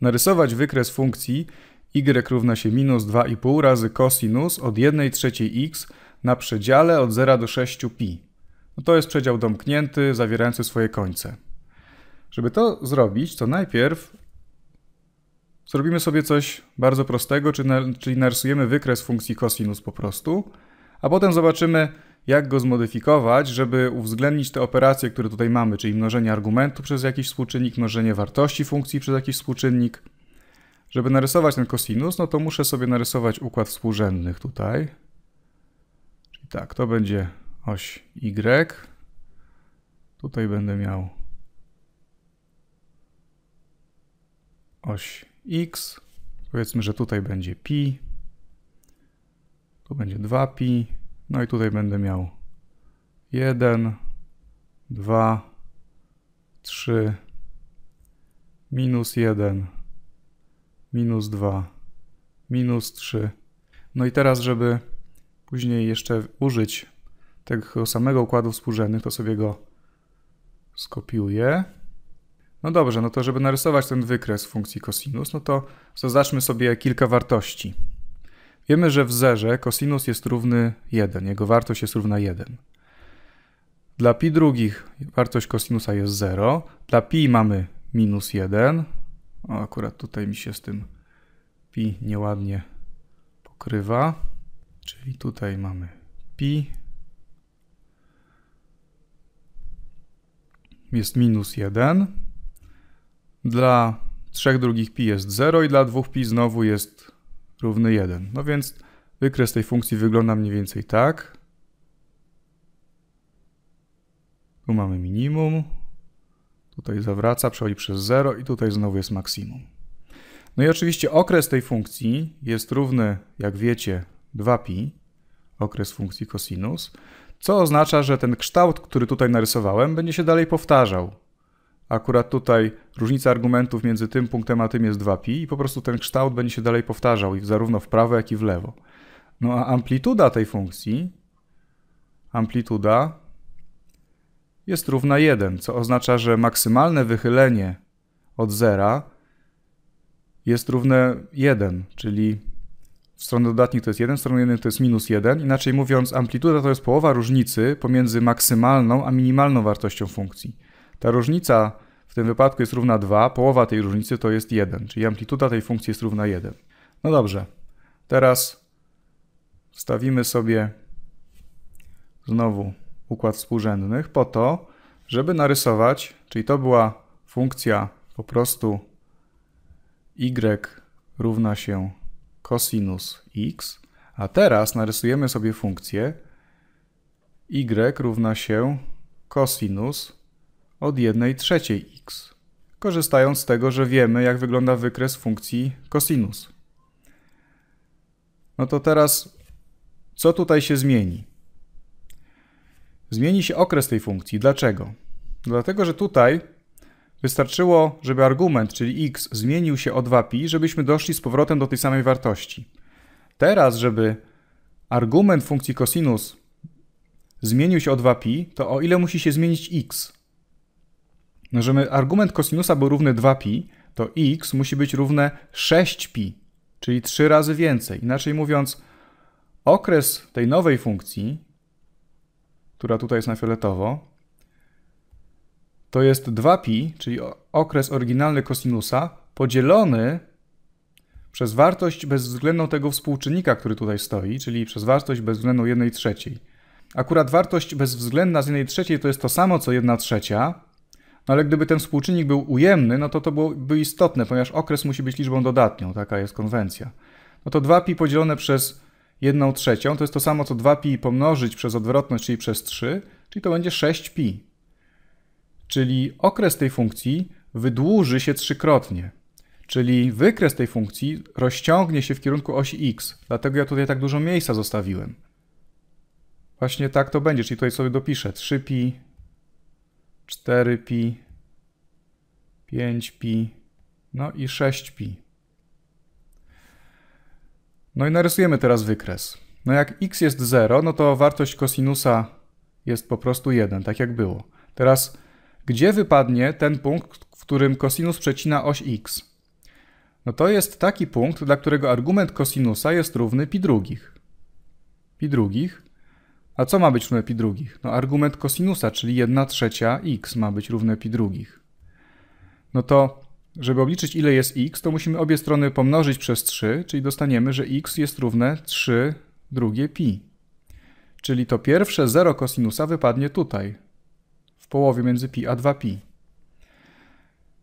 Narysować wykres funkcji y równa się minus 2,5 razy cosinus od 1 trzeciej x na przedziale od 0 do 6pi. No to jest przedział domknięty, zawierający swoje końce. Żeby to zrobić, to najpierw zrobimy sobie coś bardzo prostego, czyli narysujemy wykres funkcji cosinus po prostu, a potem zobaczymy, jak go zmodyfikować, żeby uwzględnić te operacje, które tutaj mamy, czyli mnożenie argumentu przez jakiś współczynnik, mnożenie wartości funkcji przez jakiś współczynnik. Żeby narysować ten kosinus, no to muszę sobie narysować układ współrzędnych tutaj. Czyli tak, to będzie oś y. Tutaj będę miał oś x. Powiedzmy, że tutaj będzie pi. Tu będzie 2pi. No i tutaj będę miał 1, 2, 3, minus 1, minus 2, minus 3. No i teraz, żeby później jeszcze użyć tego samego układu współrzędnych, to sobie go skopiuję. No dobrze, no to żeby narysować ten wykres funkcji cosinus, no to zaznaczmy sobie kilka wartości. Wiemy, że w zerze kosinus jest równy 1, jego wartość jest równa 1. Dla pi drugich wartość kosinusa jest 0, dla pi mamy minus 1, o, akurat tutaj mi się z tym pi nieładnie pokrywa, czyli tutaj mamy pi, jest minus 1, dla 3 drugich pi jest 0 i dla 2 pi znowu jest 0 równy 1. No więc wykres tej funkcji wygląda mniej więcej tak. Tu mamy minimum, tutaj zawraca, przechodzi przez 0 i tutaj znowu jest maksimum. No i oczywiście okres tej funkcji jest równy, jak wiecie, 2pi, okres funkcji cosinus, co oznacza, że ten kształt, który tutaj narysowałem, będzie się dalej powtarzał akurat tutaj różnica argumentów między tym punktem a tym jest 2pi i po prostu ten kształt będzie się dalej powtarzał i zarówno w prawo, jak i w lewo. No a amplituda tej funkcji, amplituda jest równa 1, co oznacza, że maksymalne wychylenie od zera jest równe 1, czyli w stronę dodatnik to jest 1, w stronę 1 to jest minus 1. Inaczej mówiąc, amplituda to jest połowa różnicy pomiędzy maksymalną a minimalną wartością funkcji. Ta różnica w tym wypadku jest równa 2, połowa tej różnicy to jest 1, czyli amplituda tej funkcji jest równa 1. No dobrze, teraz wstawimy sobie znowu układ współrzędnych po to, żeby narysować, czyli to była funkcja po prostu y równa się cosinus x, a teraz narysujemy sobie funkcję y równa się cosinus od 1 trzeciej x, korzystając z tego, że wiemy, jak wygląda wykres funkcji cosinus. No to teraz, co tutaj się zmieni? Zmieni się okres tej funkcji. Dlaczego? Dlatego, że tutaj wystarczyło, żeby argument, czyli x, zmienił się o 2pi, żebyśmy doszli z powrotem do tej samej wartości. Teraz, żeby argument funkcji cosinus zmienił się o 2pi, to o ile musi się zmienić x? No, że my, argument kosinusa był równy 2pi, to x musi być równe 6pi, czyli 3 razy więcej. Inaczej mówiąc, okres tej nowej funkcji, która tutaj jest na fioletowo, to jest 2pi, czyli okres oryginalny kosinusa, podzielony przez wartość bezwzględną tego współczynnika, który tutaj stoi, czyli przez wartość bezwzględną 1 trzeciej. Akurat wartość bezwzględna z 1 trzeciej to jest to samo co 1 trzecia, no ale gdyby ten współczynnik był ujemny, no to to byłoby istotne, ponieważ okres musi być liczbą dodatnią, taka jest konwencja. No to 2pi podzielone przez 1 trzecią to jest to samo co 2pi pomnożyć przez odwrotność, czyli przez 3, czyli to będzie 6pi. Czyli okres tej funkcji wydłuży się trzykrotnie. Czyli wykres tej funkcji rozciągnie się w kierunku osi x. Dlatego ja tutaj tak dużo miejsca zostawiłem. Właśnie tak to będzie, czyli tutaj sobie dopiszę 3pi 4pi, 5pi, no i 6pi. No i narysujemy teraz wykres. No jak x jest 0, no to wartość kosinusa jest po prostu 1, tak jak było. Teraz gdzie wypadnie ten punkt, w którym kosinus przecina oś x? No to jest taki punkt, dla którego argument kosinusa jest równy pi drugich. Pi drugich a co ma być równe pi drugich? No argument kosinusa, czyli 1 trzecia x ma być równe pi drugich. No to, żeby obliczyć ile jest x, to musimy obie strony pomnożyć przez 3, czyli dostaniemy, że x jest równe 3 drugie pi. Czyli to pierwsze 0 kosinusa wypadnie tutaj, w połowie między pi a 2pi.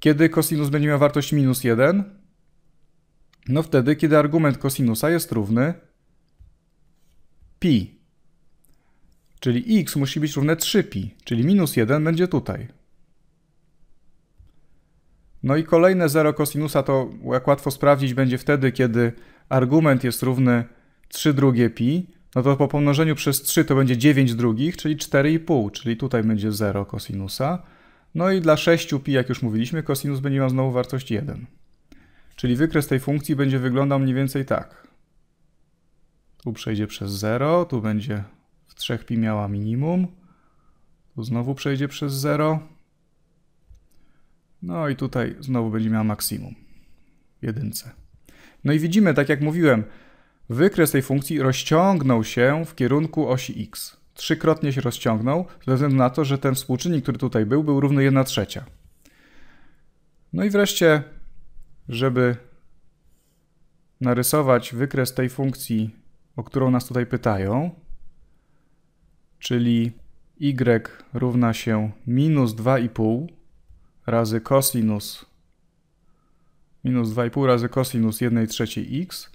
Kiedy kosinus będzie miał wartość minus 1? No wtedy, kiedy argument kosinusa jest równy pi czyli x musi być równe 3pi, czyli minus 1 będzie tutaj. No i kolejne 0 kosinusa to, jak łatwo sprawdzić, będzie wtedy, kiedy argument jest równy 3 drugie pi, no to po pomnożeniu przez 3 to będzie 9 drugich, czyli 4,5, czyli tutaj będzie 0 kosinusa. No i dla 6 pi, jak już mówiliśmy, kosinus będzie miał znowu wartość 1. Czyli wykres tej funkcji będzie wyglądał mniej więcej tak. Tu przejdzie przez 0, tu będzie 3pi miała minimum. Tu znowu przejdzie przez 0. No i tutaj znowu będzie miała maksimum. Jedynce. No i widzimy, tak jak mówiłem, wykres tej funkcji rozciągnął się w kierunku osi x. Trzykrotnie się rozciągnął, ze względu na to, że ten współczynnik, który tutaj był, był równy 1 trzecia. No i wreszcie, żeby narysować wykres tej funkcji, o którą nas tutaj pytają, czyli y równa się minus 2,5 razy cosinus minus 2,5 razy cosinus 1 trzeciej x,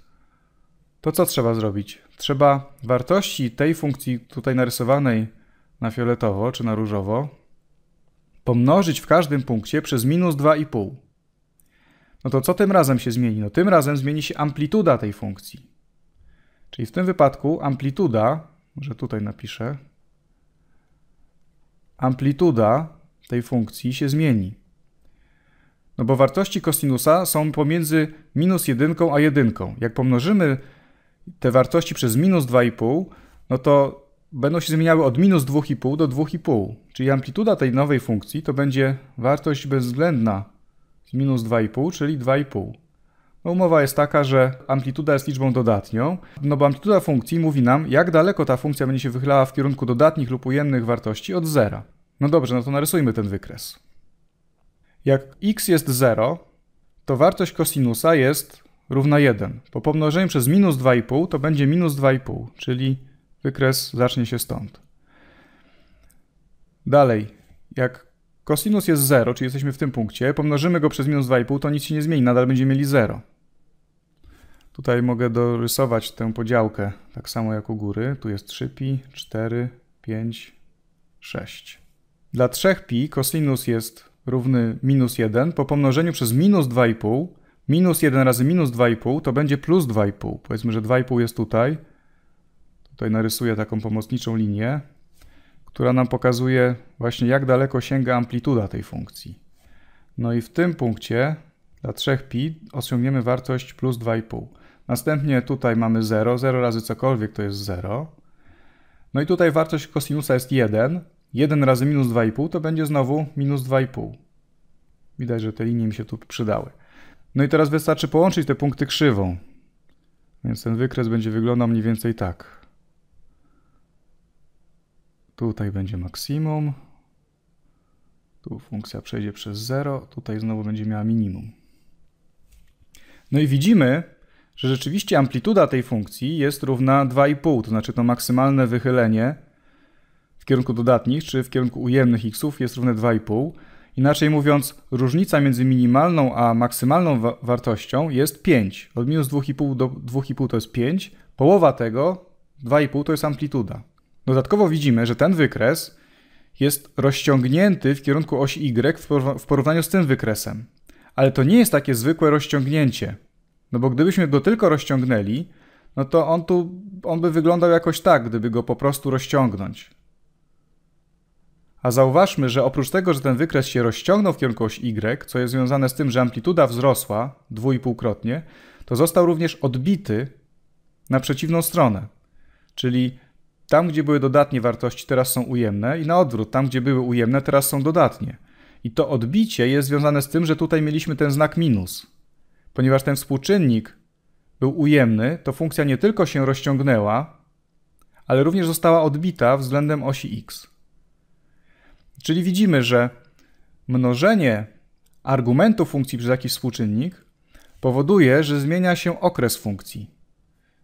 to co trzeba zrobić? Trzeba wartości tej funkcji tutaj narysowanej na fioletowo czy na różowo pomnożyć w każdym punkcie przez minus 2,5. No to co tym razem się zmieni? No tym razem zmieni się amplituda tej funkcji. Czyli w tym wypadku amplituda, może tutaj napiszę, amplituda tej funkcji się zmieni. No bo wartości kosinusa są pomiędzy minus 1 a 1. Jak pomnożymy te wartości przez minus 2,5, no to będą się zmieniały od minus 2,5 do 2,5. Czyli amplituda tej nowej funkcji to będzie wartość bezwzględna z minus 2,5, czyli 2,5. No umowa jest taka, że amplituda jest liczbą dodatnią, no bo amplituda funkcji mówi nam, jak daleko ta funkcja będzie się wychylała w kierunku dodatnich lub ujemnych wartości od zera. No dobrze, no to narysujmy ten wykres. Jak x jest 0, to wartość kosinusa jest równa 1. Po pomnożeniu przez minus 2,5 to będzie minus 2,5, czyli wykres zacznie się stąd. Dalej, jak kosinus jest 0, czyli jesteśmy w tym punkcie, pomnożymy go przez minus 2,5, to nic się nie zmieni, nadal będziemy mieli 0. Tutaj mogę dorysować tę podziałkę, tak samo jak u góry. Tu jest 3pi, 4, 5, 6. Dla 3pi cosinus jest równy minus 1. Po pomnożeniu przez minus 2,5, minus 1 razy minus 2,5 to będzie plus 2,5. Powiedzmy, że 2,5 jest tutaj. Tutaj narysuję taką pomocniczą linię, która nam pokazuje właśnie jak daleko sięga amplituda tej funkcji. No i w tym punkcie dla 3pi osiągniemy wartość plus 2,5. Następnie tutaj mamy 0, 0 razy cokolwiek to jest 0. No i tutaj wartość kosinusa jest 1, 1 razy minus 2,5 to będzie znowu minus 2,5. Widać, że te linie mi się tu przydały. No i teraz wystarczy połączyć te punkty krzywą. Więc ten wykres będzie wyglądał mniej więcej tak. Tutaj będzie maksimum. Tu funkcja przejdzie przez 0. Tutaj znowu będzie miała minimum. No i widzimy, że rzeczywiście amplituda tej funkcji jest równa 2,5, to znaczy to maksymalne wychylenie w kierunku dodatnich czy w kierunku ujemnych xów jest równe 2,5. Inaczej mówiąc, różnica między minimalną a maksymalną wa wartością jest 5. Od minus 2,5 do 2,5 to jest 5. Połowa tego, 2,5 to jest amplituda. Dodatkowo widzimy, że ten wykres jest rozciągnięty w kierunku osi y w porównaniu z tym wykresem. Ale to nie jest takie zwykłe rozciągnięcie. No bo gdybyśmy go tylko rozciągnęli, no to on tu, on by wyglądał jakoś tak, gdyby go po prostu rozciągnąć. A zauważmy, że oprócz tego, że ten wykres się rozciągnął w kierunku oś Y, co jest związane z tym, że amplituda wzrosła dwuipółkrotnie, to został również odbity na przeciwną stronę. Czyli tam, gdzie były dodatnie wartości, teraz są ujemne i na odwrót, tam, gdzie były ujemne, teraz są dodatnie. I to odbicie jest związane z tym, że tutaj mieliśmy ten znak minus. Ponieważ ten współczynnik był ujemny, to funkcja nie tylko się rozciągnęła, ale również została odbita względem osi x. Czyli widzimy, że mnożenie argumentu funkcji przez jakiś współczynnik powoduje, że zmienia się okres funkcji.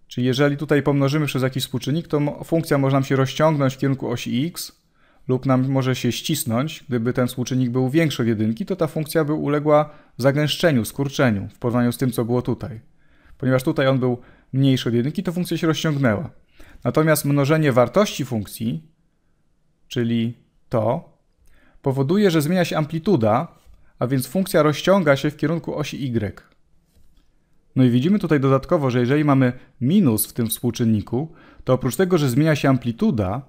Czyli jeżeli tutaj pomnożymy przez jakiś współczynnik, to funkcja może nam się rozciągnąć w kierunku osi x lub nam może się ścisnąć. Gdyby ten współczynnik był większy od jedynki, to ta funkcja by uległa zagęszczeniu, skurczeniu w porównaniu z tym, co było tutaj. Ponieważ tutaj on był mniejszy od jedynki, to funkcja się rozciągnęła. Natomiast mnożenie wartości funkcji, czyli to, powoduje, że zmienia się amplituda, a więc funkcja rozciąga się w kierunku osi y. No i widzimy tutaj dodatkowo, że jeżeli mamy minus w tym współczynniku, to oprócz tego, że zmienia się amplituda,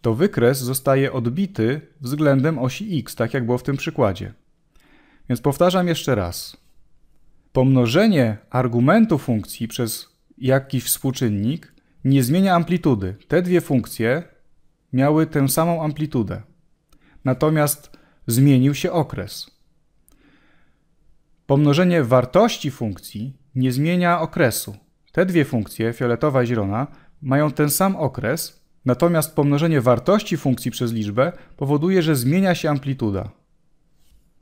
to wykres zostaje odbity względem osi x, tak jak było w tym przykładzie. Więc powtarzam jeszcze raz. Pomnożenie argumentu funkcji przez jakiś współczynnik nie zmienia amplitudy. Te dwie funkcje miały tę samą amplitudę natomiast zmienił się okres. Pomnożenie wartości funkcji nie zmienia okresu. Te dwie funkcje, fioletowa i zielona, mają ten sam okres, natomiast pomnożenie wartości funkcji przez liczbę powoduje, że zmienia się amplituda.